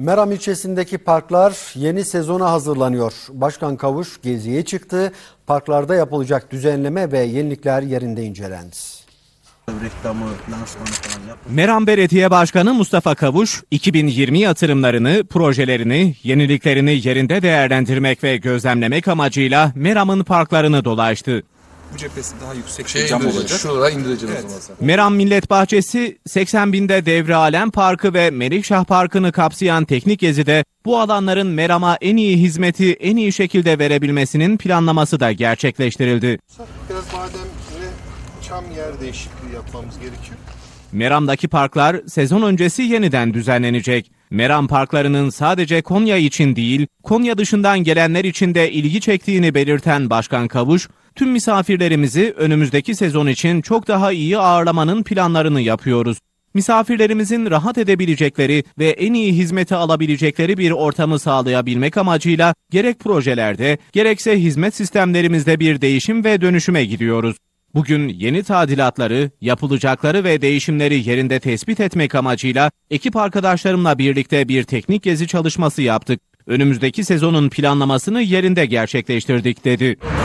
Meram ilçesindeki parklar yeni sezona hazırlanıyor. Başkan Kavuş geziye çıktı. Parklarda yapılacak düzenleme ve yenilikler yerinde incelendi. Meram Belediye Başkanı Mustafa Kavuş, 2020 yatırımlarını, projelerini, yeniliklerini yerinde değerlendirmek ve gözlemlemek amacıyla Meram'ın parklarını dolaştı bu cephesi daha yüksek şey cam olacak. Şuralara indireceğiz evet. o Meram Millet Bahçesi 80 binde Devre Alem Parkı ve Melikşah Parkı'nı kapsayan teknik gezide bu alanların Meram'a en iyi hizmeti en iyi şekilde verebilmesinin planlaması da gerçekleştirildi. Biraz badem çam yer değişikliği yapmamız gerekiyor. Meram'daki parklar sezon öncesi yeniden düzenlenecek. Meram parklarının sadece Konya için değil, Konya dışından gelenler için de ilgi çektiğini belirten Başkan Kavuş, tüm misafirlerimizi önümüzdeki sezon için çok daha iyi ağırlamanın planlarını yapıyoruz. Misafirlerimizin rahat edebilecekleri ve en iyi hizmeti alabilecekleri bir ortamı sağlayabilmek amacıyla gerek projelerde gerekse hizmet sistemlerimizde bir değişim ve dönüşüme gidiyoruz. Bugün yeni tadilatları, yapılacakları ve değişimleri yerinde tespit etmek amacıyla ekip arkadaşlarımla birlikte bir teknik gezi çalışması yaptık. Önümüzdeki sezonun planlamasını yerinde gerçekleştirdik dedi.